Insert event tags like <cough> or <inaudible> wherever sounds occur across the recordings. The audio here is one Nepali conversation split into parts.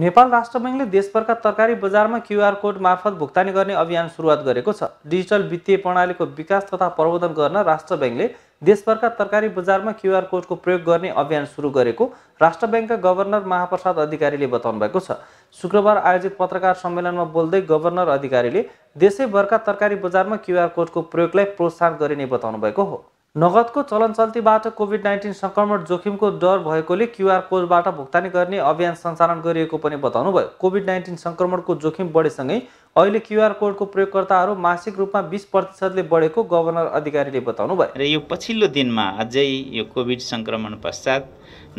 नेपाल राष्ट्र बैङ्कले देशभरका तरकारी बजारमा क्युआर कोड मार्फत भुक्तानी गर्ने अभियान सुरुवात गरेको छ डिजिटल वित्तीय प्रणालीको विकास तथा प्रबोधन गर्न राष्ट्र ब्याङ्कले देशभरका तरकारी बजारमा क्युआर कोडको प्रयोग गर्ने अभियान सुरु गरेको राष्ट्र ब्याङ्कका गभर्नर महाप्रसाद अधिकारीले बताउनु भएको छ शुक्रबार आयोजित पत्रकार सम्मेलनमा बोल्दै गभर्नर अधिकारीले देशैभरका तरकारी बजारमा क्युआर कोडको प्रयोगलाई प्रोत्साहन गरिने बताउनु भएको हो नगदको चलनचल्तीबाट कोभिड नाइन्टिन सङ्क्रमण जोखिमको डर भएकोले क्युआर कोडबाट भुक्तानी गर्ने अभियान सञ्चालन गरिएको पनि बताउनुभयो कोभिड नाइन्टिन सङ्क्रमणको जोखिम बढेसँगै अहिले क्युआर कोडको प्रयोगकर्ताहरू मासिक रूपमा बिस प्रतिशतले बढेको गभर्नर अधिकारीले बताउनु भयो र यो पछिल्लो दिनमा अझै यो कोभिड सङ्क्रमण पश्चात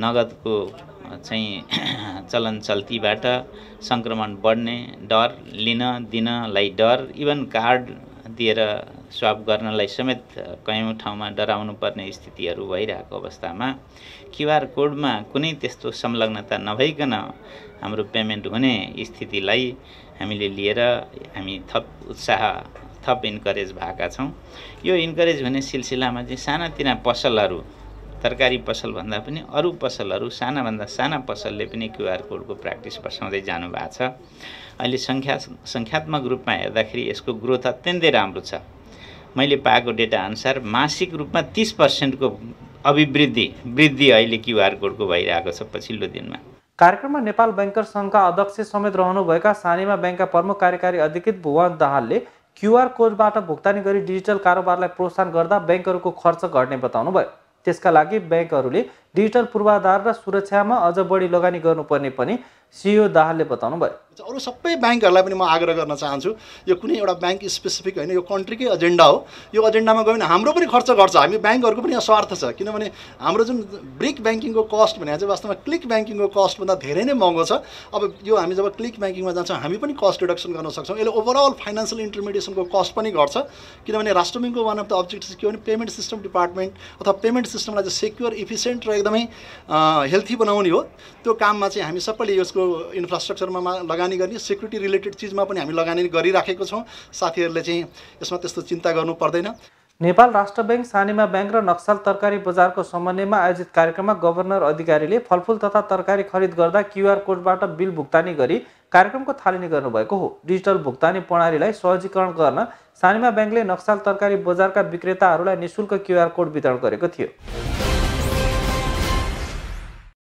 नगदको चाहिँ <clears throat> चलन चल्तीबाट सङ्क्रमण बढ्ने डर लिन दिनलाई डर इभन कार्ड दिएर स्वाप गर्नलाई समेत कयौँ ठाउँमा डराउनु पर्ने स्थितिहरू भइरहेको अवस्थामा क्युआर कोडमा कुनै त्यस्तो संलग्नता नभइकन हाम्रो पेमेन्ट हुने स्थितिलाई हामीले लिएर हामी थप उत्साह थप इन्करेज भएका छौँ यो इन्करेज हुने सिलसिलामा चाहिँ सानातिना पसलहरू तरकारी पसलभन्दा पनि अरू पसलहरू सानाभन्दा साना पसलले पनि क्युआर कोडको प्र्याक्टिस बसाउँदै जानुभएको छ अहिले सङ्ख्या सङ्ख्यात्मक रूपमा हेर्दाखेरि यसको ग्रोथ अत्यन्तै राम्रो छ मैले पाएको डेटा अनुसार मासिक रूपमा तिस पर्सेन्टको अभिवृद्धि वृद्धि अहिले क्युआर कोडको भइरहेको छ पछिल्लो दिनमा कार्यक्रममा नेपाल ब्याङ्कर सङ्घका अध्यक्ष समेत रहनुभएका सानीमा ब्याङ्कका प्रमुख कार्यकारी अधिकृत भुवन दाहालले क्युआर कोडबाट भुक्तानी गरी डिजिटल कारोबारलाई प्रोत्साहन गर्दा ब्याङ्कहरूको खर्च घट्ने बताउनुभयो तेका बैंक डिजिटल पूर्वाधार र सुरक्षामा अझ बढी लगानी गर्नुपर्ने पनि सिओ दाहालले बताउनु भयो अरू सबै ब्याङ्कहरूलाई पनि म आग्रह गर्न चाहन्छु यो कुनै एउटा ब्याङ्क स्पेसिफिक होइन यो कन्ट्रीकै एजेन्डा हो यो एजेन्डामा गयो भने हाम्रो पनि खर्च गर्छ हामी ब्याङ्कहरूको पनि स्वार्थ छ किनभने हाम्रो जुन ब्रिक ब्याङ्किङको कस्ट भने चाहिँ वास्तवमा क्लिक ब्याङ्किङको कस्टभन्दा धेरै नै महँगो छ अब यो हामी जब क्लिक ब्याङ्किङमा जान्छौँ हामी पनि कस्ट रिडक्सन गर्न सक्छौँ यसले ओभरअल फाइनेन्सियल इन्टरमिडिएसनको कस्ट पनि गर्छ किनभने राष्ट्र ब्याङ्कको वान अफ द अब्जेक्ट के भने पेमेन्ट सिस्टम डिपार्टमेन्ट अथवा पेमेन्ट सिस्टमलाई चाहिँ सेक्योर इफिसियन्ट र एकदमै हेल्थी बनाउने हो त्यो काममा चाहिँ हामी सबैले यसको इन्फ्रास्ट्रक्चरमा लगानी गर्ने सेक्युरिटी रिलेटेड चिजमा पनि हामी लगानी गरिराखेको छौँ साथीहरूले चाहिँ यसमा त्यस्तो चिन्ता गर्नु पर्दैन नेपाल राष्ट्र ब्याङ्क सानिमा ब्याङ्क र नक्साल तरकारी बजारको समन्वयमा आयोजित कार्यक्रममा गभर्नर अधिकारीले फलफुल तथा तरकारी खरिद गर्दा क्युआर कोडबाट बिल भुक्तानी गरी कार्यक्रमको थालनी गर्नुभएको हो डिजिटल भुक्तानी प्रणालीलाई सहजीकरण गर्न सानिमा ब्याङ्कले नक्साल तरकारी बजारका विक्रेताहरूलाई निशुल्क क्युआर कोड वितरण गरेको थियो